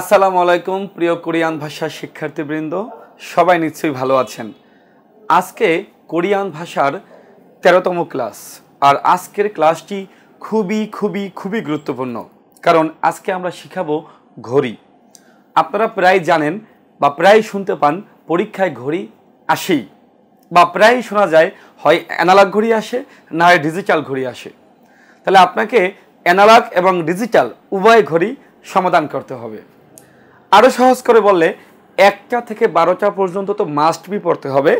আসসালামু আলাইকুম প্রিয় কোরিয়ান ভাষার শিক্ষার্থীবৃন্দ সবাই নিশ্চয়ই ভালো আছেন আজকে কোরিয়ান ভাষার তেরোতম ক্লাস আর আজকের ক্লাসটি খুবই খুবই খুবই গুরুত্বপূর্ণ কারণ আজকে আমরা শিখাবো ঘড়ি আপনারা প্রায় জানেন বা প্রায় শুনতে পান পরীক্ষায় ঘড়ি আসেই বা প্রায়ই শোনা যায় হয় অ্যানালাগ ঘড়ি আসে না হয় ডিজিটাল ঘড়ি আসে তাহলে আপনাকে অ্যানালাগ এবং ডিজিটাল উভয় ঘড়ি সমাধান করতে হবে আরও সহজ করে বললে একটা থেকে বারোটা পর্যন্ত তো মাস্ট বি পড়তে হবে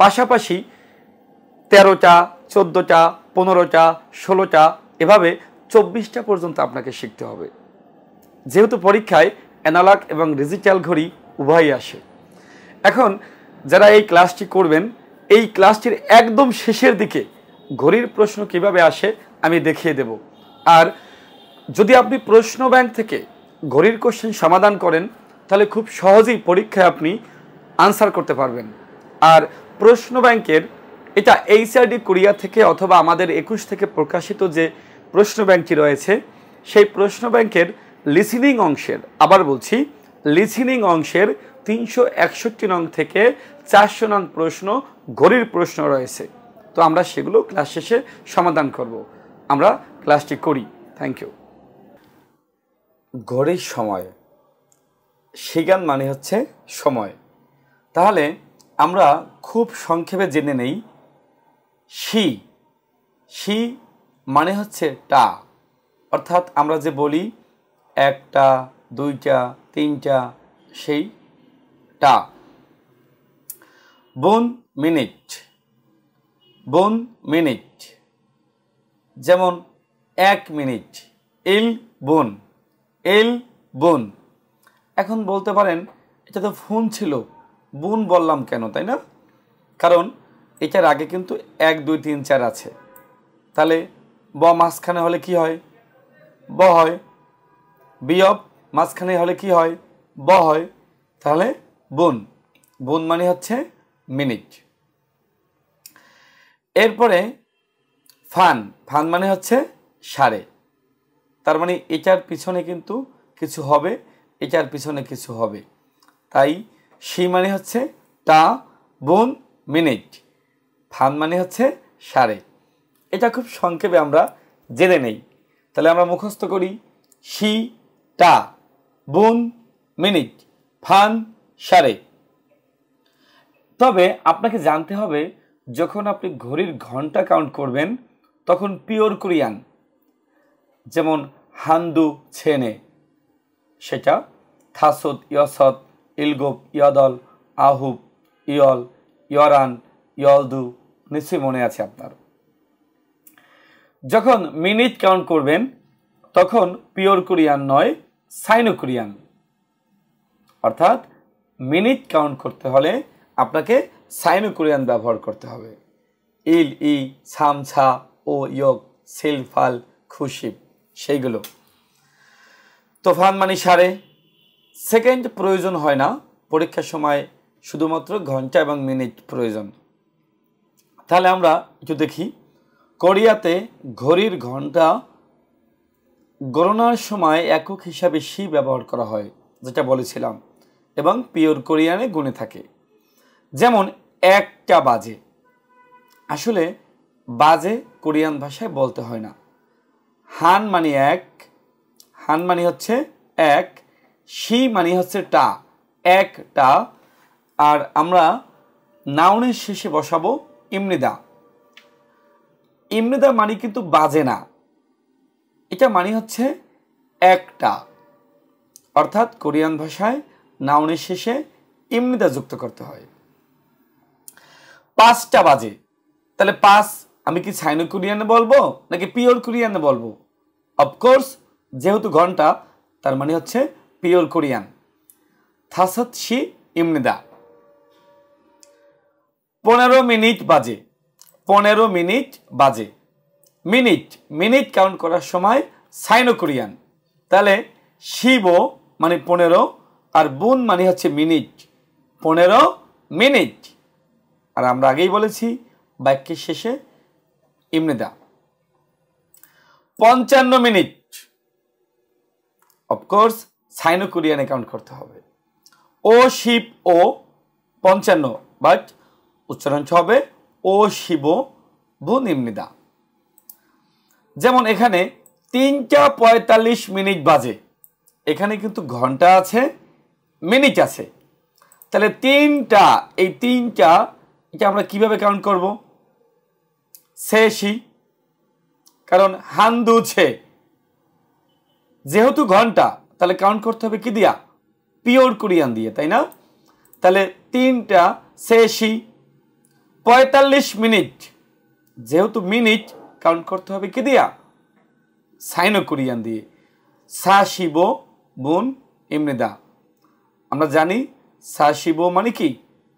পাশাপাশি তেরোটা চোদ্দোটা পনেরোটা ষোলোটা এভাবে চব্বিশটা পর্যন্ত আপনাকে শিখতে হবে যেহেতু পরীক্ষায় অ্যানালাক এবং ডিজিটাল ঘড়ি উভয়ই আসে এখন যারা এই ক্লাসটি করবেন এই ক্লাসটির একদম শেষের দিকে ঘড়ির প্রশ্ন কিভাবে আসে আমি দেখিয়ে দেব আর যদি আপনি প্রশ্ন ব্যাংক থেকে ঘড়ির কোশ্চেন সমাধান করেন তাহলে খুব সহজেই পরীক্ষায় আপনি আনসার করতে পারবেন আর প্রশ্ন ব্যাংকের এটা এইচআরডি কোরিয়া থেকে অথবা আমাদের একুশ থেকে প্রকাশিত যে প্রশ্ন ব্যাংকটি রয়েছে সেই প্রশ্ন ব্যাংকের লিসিনিং অংশের আবার বলছি লিসিনিং অংশের তিনশো একষট্টি নং থেকে চারশো নং প্রশ্ন ঘড়ির প্রশ্ন রয়েছে তো আমরা সেগুলো ক্লাস শেষে সমাধান করব আমরা ক্লাসটি করি থ্যাংক ইউ ঘড়ির সময় সেগান মানে হচ্ছে সময় তাহলে আমরা খুব সংক্ষেপে জেনে নেই শি শি মানে হচ্ছে টা অর্থাৎ আমরা যে বলি একটা দুইটা তিনটা সেই টা বোন মিনিট বোন মিনিট যেমন এক মিনিট ইল বোন এল বোন এখন বলতে পারেন এটা তো ফোন ছিল বোন বললাম কেন তাই না কারণ এটার আগে কিন্তু এক দুই তিন চার আছে তাহলে ব মাঝখানে হলে কি হয় ব হয় বিয়ব মাঝখানে হলে কি হয় ব হয় তাহলে বোন বোন মানে হচ্ছে মিনিট এরপরে ফান ফান মানে হচ্ছে সাড়ে তার মানে এটার পিছনে কিন্তু কিছু হবে এটার পিছনে কিছু হবে তাই সেই মানে হচ্ছে টা বোন মিনিট ফান মানে হচ্ছে সাড়ে এটা খুব সংক্ষেপে আমরা জেনে নেই তাহলে আমরা মুখস্থ করি সি টা বোন মিনিট ফান সাড়ে তবে আপনাকে জানতে হবে যখন আপনি ঘড়ির ঘন্টা কাউন্ট করবেন তখন পিওর কোরিয়ান যেমন হান্দু ছেনে সেটা থাসুদ ইয়সত ইলগুপ ইয়দল আহুব ইয়ল ইয়রান ইয়লদু নিশ্চয়ই মনে আছে আপনার যখন মিনিট কাউন্ট করবেন তখন পিওর কোরিয়ান নয় সাইনো কোরিয়ান অর্থাৎ মিনিট কাউন্ট করতে হলে আপনাকে সাইনো কোরিয়ান ব্যবহার করতে হবে ইল ই সামছা ও ইয়ক সিলফাল খুশিপ সেইগুলো তোফান মানি সারে সেকেন্ড প্রয়োজন হয় না পরীক্ষার সময় শুধুমাত্র ঘন্টা এবং মিনিট প্রয়োজন তাহলে আমরা একটু দেখি কোরিয়াতে ঘড়ির ঘন্টা গণনার সময় একক হিসাবে সি ব্যবহার করা হয় যেটা বলেছিলাম এবং পিওর কোরিয়ানে গুণে থাকে যেমন একটা বাজে আসলে বাজে কোরিয়ান ভাষায় বলতে হয় না হান মানে এক হান মানে হচ্ছে এক সি মানে হচ্ছে টা এক টা আর আমরা নাউনের শেষে বসাবো ইমনিদা ইমনিদা মানে কিন্তু বাজে না এটা মানে হচ্ছে একটা অর্থাৎ কোরিয়ান ভাষায় নাউনের শেষে ইমনিদা যুক্ত করতে হয় পাঁচটা বাজে তাহলে পাঁচ আমি কি সাইনো কোরিয়ানে বলবো নাকি পিওর কোরিয়ানে বলবো অফকোর্স যেহেতু ঘন্টা তার মানে হচ্ছে পিওর কোরিয়ান থাসত শি ইমনিদা পনেরো মিনিট বাজে পনেরো মিনিট বাজে মিনিট মিনিট কাউন্ট করার সময় সাইনো কোরিয়ান তাহলে শিব মানে পনেরো আর বুন মানে হচ্ছে মিনিট পনেরো মিনিট আর আমরা আগেই বলেছি বাক্যের শেষে ইমনি দা পঞ্চান্ন মিনিট অফকোর্স সাইনো কোরিয়ানে অ্যাকাউন্ট করতে হবে ও শিব ও পঞ্চান্ন বাট উচ্চারণ হবে ও শিব ভু নিম্নিদা যেমন এখানে তিনটা পঁয়তাল্লিশ মিনিট বাজে এখানে কিন্তু ঘন্টা আছে মিনিট আছে তাহলে তিনটা এই তিনটা এটা আমরা কিভাবে কাউন্ট করবো শেষই কারণ হান্দু ছে যেহেতু ঘন্টা তাহলে কাউন্ট করতে হবে কি দিয়া পিওর কোরিয়ান দিয়ে তাই না তাহলে তিনটা শেষই পঁয়তাল্লিশ মিনিট যেহেতু মিনিট কাউন্ট করতে হবে কি দিয়া সাইনো কোরিয়ান দিয়ে সা শিব বুন ইমনেদা আমরা জানি সা শিব মানে কি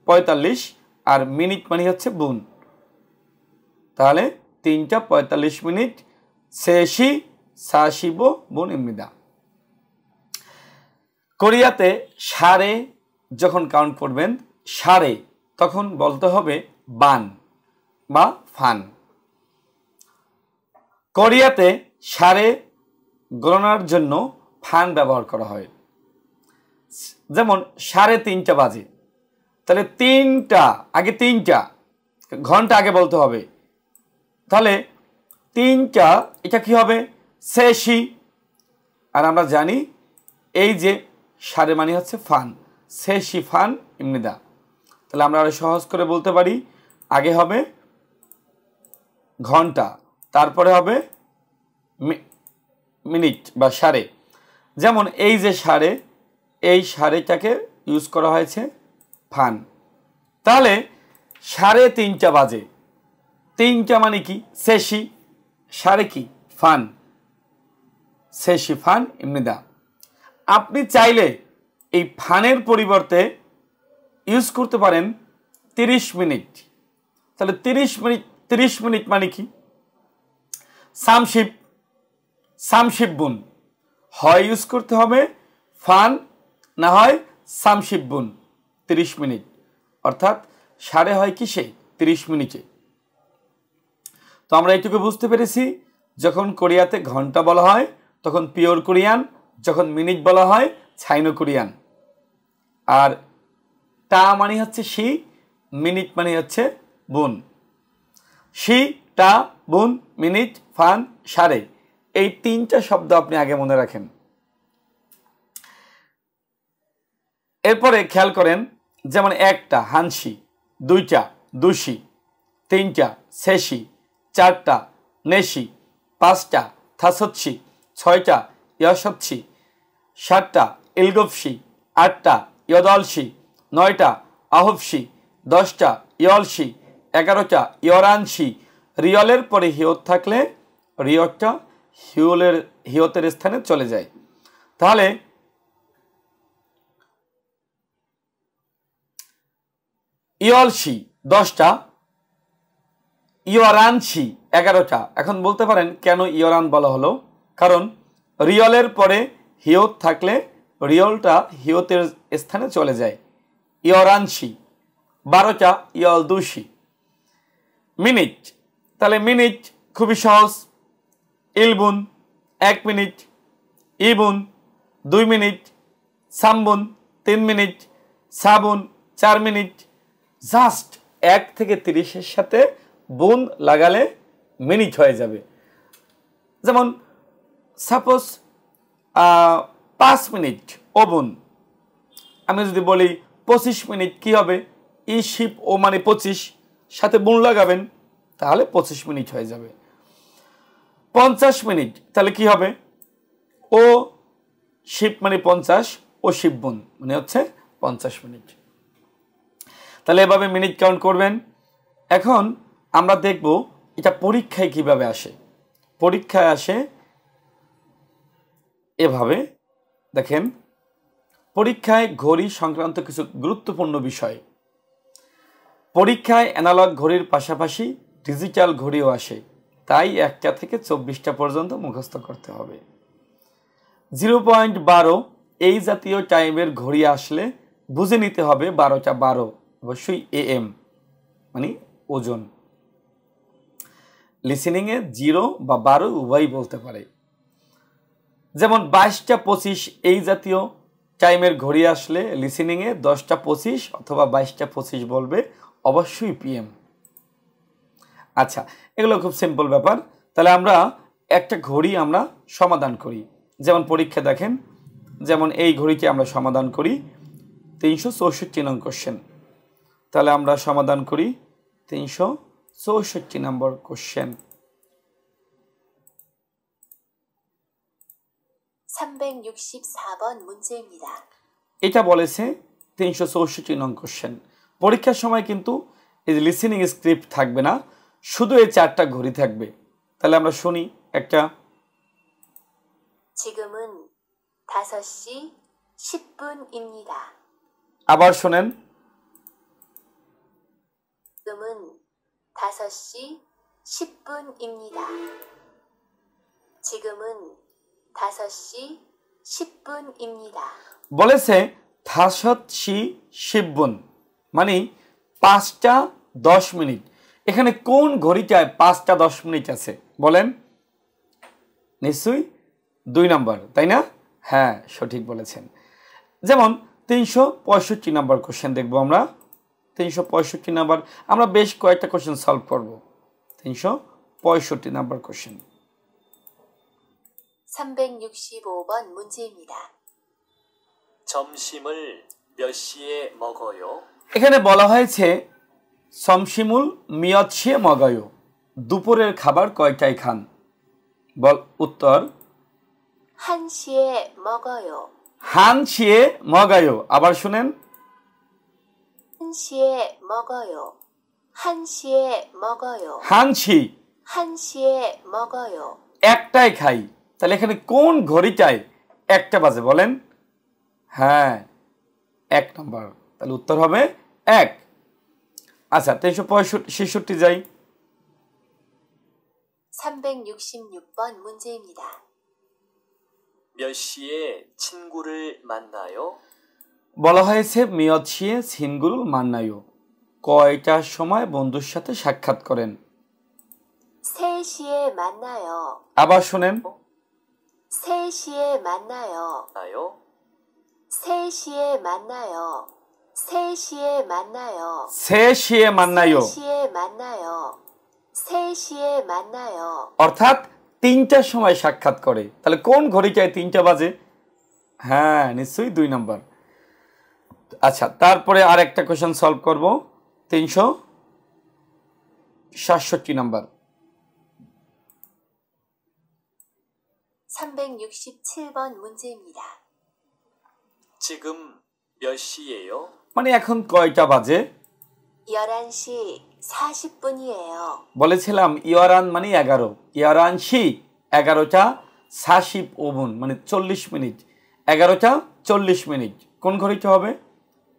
পঁয়তাল্লিশ আর মিনিট মানে হচ্ছে বুন তাহলে তিনটা পঁয়তাল্লিশ মিনিট শেষি সাশিব বোন ইমনিদা কোরিয়াতে সারে যখন কাউন্ট করবেন সারে তখন বলতে হবে বান বা ফান কোরিয়াতে সারে গণনার জন্য ফান ব্যবহার করা হয় যেমন সাড়ে তিনটা বাজে তাহলে তিনটা আগে তিনটা ঘন্টা আগে বলতে হবে তাহলে তিনটা এটা কি হবে শেষি আর আমরা জানি এই যে সারে মানে হচ্ছে ফান শেষি ফান ইমনিদা তাহলে আমরা আরো সহজ করে বলতে পারি আগে হবে ঘন্টা তারপরে হবে মিনিট বা সারে যেমন এই যে সারে এই সারেটাকে ইউজ করা হয়েছে ফান তাহলে সাড়ে তিনটা বাজে তিনটা মানে কি শেষি সারে কি ফান শেষি ফান এমনি দা আপনি চাইলে এই ফানের পরিবর্তে ইউজ করতে পারেন তিরিশ মিনিট তাহলে তিরিশ মিনিট তিরিশ মিনিট মানে কি সামশিপ সামশিপ বুন হয় ইউজ করতে হবে ফান না হয় সামশিপ বুন তিরিশ মিনিট অর্থাৎ সাড়ে হয় কি সে তিরিশ মিনিটে তো আমরা এইটুকু বুঝতে পেরেছি যখন কোরিয়াতে ঘন্টা বলা হয় তখন পিওর কোরিয়ান যখন মিনিট বলা হয় ছাইনো কোরিয়ান আর টা মানে হচ্ছে সি মিনিট মানে হচ্ছে বুন সি টা বুন মিনিট ফান সারে এই তিনটা শব্দ আপনি আগে মনে রাখেন এরপরে খেয়াল করেন যেমন একটা হানসি দুইটা দুশি তিনটা শেষি চারটা নেশি পাঁচটা থাসচ্ছি ছয়টা ইয়সচ্ছি সাতটা ইলগফসি আটটা ইয়দলসি নয়টা আহফসি দশটা ইয়লসি এগারোটা ইয়রানসি রিয়লের পরে হিয়ত থাকলে রিয়টটা হিওলের হিয়তের স্থানে চলে যায় তাহলে ইয়লসি দশটা ইয়রান ছি এগারোটা এখন বলতে পারেন কেন ইয়রান বলা হলো কারণ রিয়লের পরে হিয়ত থাকলে রিয়লটা হিয়তের স্থানে চলে যায় ইয়রানসি বারোটা ইয়ল দুশি মিনিট তাহলে মিনিট খুবই সহজ ইলবুন এক মিনিট ইবুন দুই মিনিট সামবুন তিন মিনিট সাবুন চার মিনিট জাস্ট এক থেকে তিরিশের সাথে বোন লাগালে মিনিট হয়ে যাবে যেমন সাপোজ পাঁচ মিনিট বোন আমি যদি বলি পঁচিশ মিনিট কি হবে ই শিপ ও মানে পঁচিশ সাথে বোন লাগাবেন তাহলে পঁচিশ মিনিট হয়ে যাবে পঞ্চাশ মিনিট তাহলে কি হবে ও শিপ মানে পঞ্চাশ ও শিপ বোন মানে হচ্ছে পঞ্চাশ মিনিট তাহলে এভাবে মিনিট কাউন্ট করবেন এখন আমরা দেখব এটা পরীক্ষায় কিভাবে আসে পরীক্ষায় আসে এভাবে দেখেন পরীক্ষায় ঘড়ি সংক্রান্ত কিছু গুরুত্বপূর্ণ বিষয় পরীক্ষায় অ্যানালগ ঘড়ির পাশাপাশি ডিজিটাল ঘড়িও আসে তাই একটা থেকে চব্বিশটা পর্যন্ত মুখস্থ করতে হবে জিরো পয়েন্ট বারো এই জাতীয় টাইমের ঘড়ি আসলে বুঝে নিতে হবে বারোটা বারো অবশ্যই এ এম মানে ওজন লিসেনিংয়ে জিরো বা বারো উভয়ই বলতে পারে যেমন বাইশটা পঁচিশ এই জাতীয় টাইমের ঘড়ি আসলে লিসেনিংয়ে দশটা পঁচিশ অথবা বাইশটা পঁচিশ বলবে অবশ্যই পিএম আচ্ছা এগুলো খুব সিম্পল ব্যাপার তাহলে আমরা একটা ঘড়ি আমরা সমাধান করি যেমন পরীক্ষা দেখেন যেমন এই ঘড়িকে আমরা সমাধান করি তিনশো চৌষট্টি নং কোশ্চেন তাহলে আমরা সমাধান করি তিনশো চৌষট্টি নম্বর কোশ্চেন এটা বলেছে তিনশো চৌষট্টি নং কোশ্চেন পরীক্ষার সময় কিন্তু এই লিসেনিং স্ক্রিপ্ট থাকবে না শুধু এই চারটা ঘড়ি থাকবে তাহলে আমরা শুনি একটা আবার শোনেন 지금은 5시 10분입니다. 지금은 5시 10분입니다. বলেছে 다섯 10분 মানে পাঁচটা দশ মিনিট এখানে কোন ঘড়িটায় পাঁচটা দশ মিনিট আছে বলেন নিশ্চয়ই দুই নম্বর তাই না হ্যাঁ সঠিক বলেছেন যেমন তিনশো পঁয়ষট্টি নম্বর কোশ্চেন দেখবো আমরা তিনশো পঁয়ষট্টি নাম্বার আমরা বেশ কয়েকটা কোশ্চেন সলভ করব তিনশো পঁয়ষট্টি নাম্বার কোশ্চেন এখানে বলা হয়েছে সমসিমুল মিয়ৎসিয়ে মগায়ু দুপুরের খাবার কয়টায় খান বল উত্তর হানসিয়ে মগায় হানসিয়ে মগায় আবার শুনেন 1시에 먹어요. 1시에 먹어요. 한시 한시에 먹어요. একটাই খাই তাহলে এখানে কোন ঘড়িটায় একটা বাজে বলেন হ্যাঁ এক নম্বর তাহলে উত্তর হবে এক আচ্ছা তিনশো পঁয়ষট্টি ছেষট্টি যাই 366번 문제입니다. 몇 시에 친구를 만나요? বলা হয়েছে শিয়ে সিনগুল মান্নায়ু কয়টার সময় বন্ধুর সাথে সাক্ষাৎ করেন আবার শোনেন অর্থাৎ তিনটার সময় সাক্ষাৎ করে তাহলে কোন ঘড়িটায় তিনটা বাজে হ্যাঁ নিশ্চয়ই দুই নম্বর আচ্ছা তারপরে আর একটা কোয়েশন সলভ করব তিনশো সাতষট্টি নাম্বার মানে এখন কয়টা বাজে? বলেছিলাম ইয়ারান মানে এগারো ইয়ারান শি এগারোটা সাশিপ ওভন মানে চল্লিশ মিনিট এগারোটা চল্লিশ মিনিট কোন ঘড়িতে হবে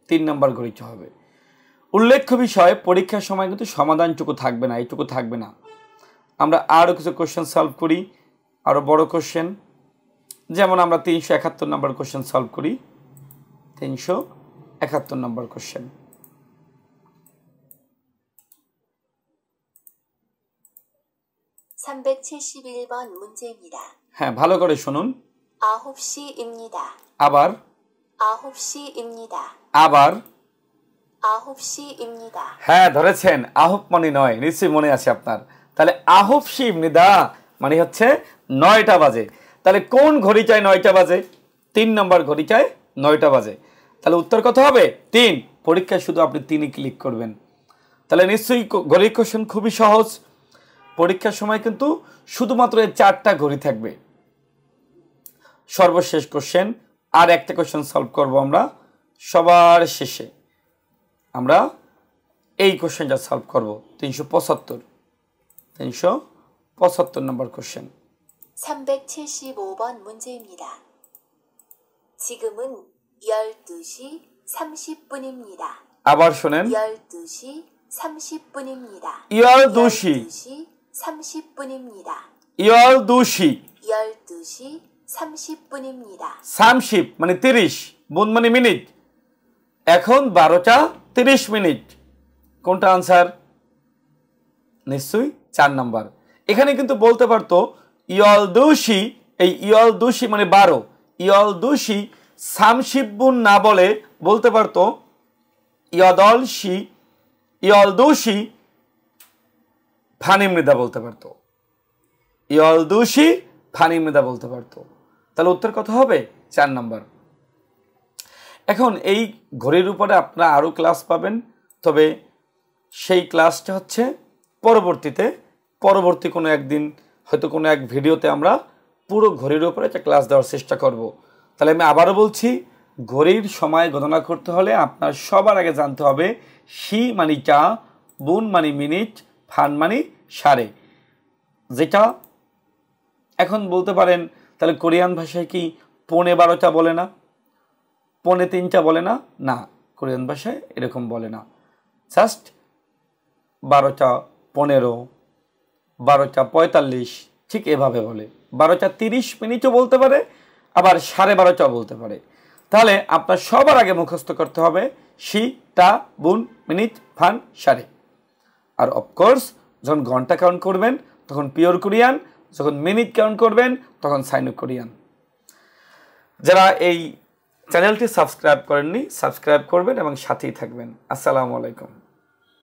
তিন নম্বর গণিত হবে উল্লেখ্য বিষয়ে পরীক্ষার সময় কিন্তু সমাধানটুকু থাকবে না এইটুকু থাকবে না আমরা আরও কিছু কোশ্চেন সলভ করি আরও বড় কোশ্চেন যেমন আমরা তিনশো একাত্তর নম্বর কোশ্চেন সলভ করি তিনশো একাত্তর নম্বর কোশ্চেন হ্যাঁ ভালো করে শুনুন আবার 9시입니다. আবার হ্যাঁ ধরেছেন আহব মানে নয় নিশ্চয়ই মনে আছে আপনার তাহলে আহব শিব মানে হচ্ছে নয়টা বাজে তাহলে কোন চায় নয়টা বাজে তিন নম্বর চায় নয়টা বাজে তাহলে উত্তর কত হবে তিন পরীক্ষায় শুধু আপনি তিনই ক্লিক করবেন তাহলে নিশ্চয়ই ঘড়ির কোশ্চেন খুবই সহজ পরীক্ষার সময় কিন্তু শুধুমাত্র এই চারটা ঘড়ি থাকবে সর্বশেষ কোশ্চেন আর একটা কোশ্চেন সলভ করব আমরা সবার শেষে আমরা এই কোশ্চেনটা সলভ করব তিনশো পঁচাত্তর তিনশো পঁচাত্তর নম্বর কোশ্চেন আবার শোনেন মানে তিরিশ বুন মানে মিনিট এখন বারোটা তিরিশ মিনিট কোনটা আনসার নিশ্চয়ই চার নাম্বার এখানে কিন্তু বলতে পারতো ইয়ল দোষী এই ইয়ল দোষী মানে বারো ইয়ল দোষী সামশিবুন না বলে বলতে পারতো ইয়দলসি ইয়ল দোষী ফানি মৃদা বলতে পারতো ইয়ল দোষী ফানি মৃদা বলতে পারতো তাহলে উত্তর কত হবে চার নাম্বার এখন এই ঘড়ির উপরে আপনারা আরও ক্লাস পাবেন তবে সেই ক্লাসটা হচ্ছে পরবর্তীতে পরবর্তী কোনো একদিন হয়তো কোনো এক ভিডিওতে আমরা পুরো ঘড়ির উপরে একটা ক্লাস দেওয়ার চেষ্টা করব। তাহলে আমি আবারও বলছি ঘড়ির সময় গণনা করতে হলে আপনার সবার আগে জানতে হবে সি মানি চা বুন মানি মিনিট ফান মানি সারে যেটা এখন বলতে পারেন তাহলে কোরিয়ান ভাষায় কি পৌনে বারোটা বলে না পনে তিনটা বলে না না কোরিয়ান ভাষায় এরকম বলে না জাস্ট বারোটা পনেরো বারোটা পঁয়তাল্লিশ ঠিক এভাবে বলে বারোটা তিরিশ মিনিটও বলতে পারে আবার সাড়ে বারোটাও বলতে পারে তাহলে আপনার সবার আগে মুখস্থ করতে হবে শি তা বুন মিনিট ফান সাড়ে আর অফকোর্স যখন ঘন্টা কাউন্ট করবেন তখন পিওর কোরিয়ান যখন মিনিট কাউন্ট করবেন তখন সাইনো কোরিয়ান যারা এই চ্যানেলটি সাবস্ক্রাইব করেননি সাবস্ক্রাইব করবেন এবং সাথেই থাকবেন আসসালামু আলাইকুম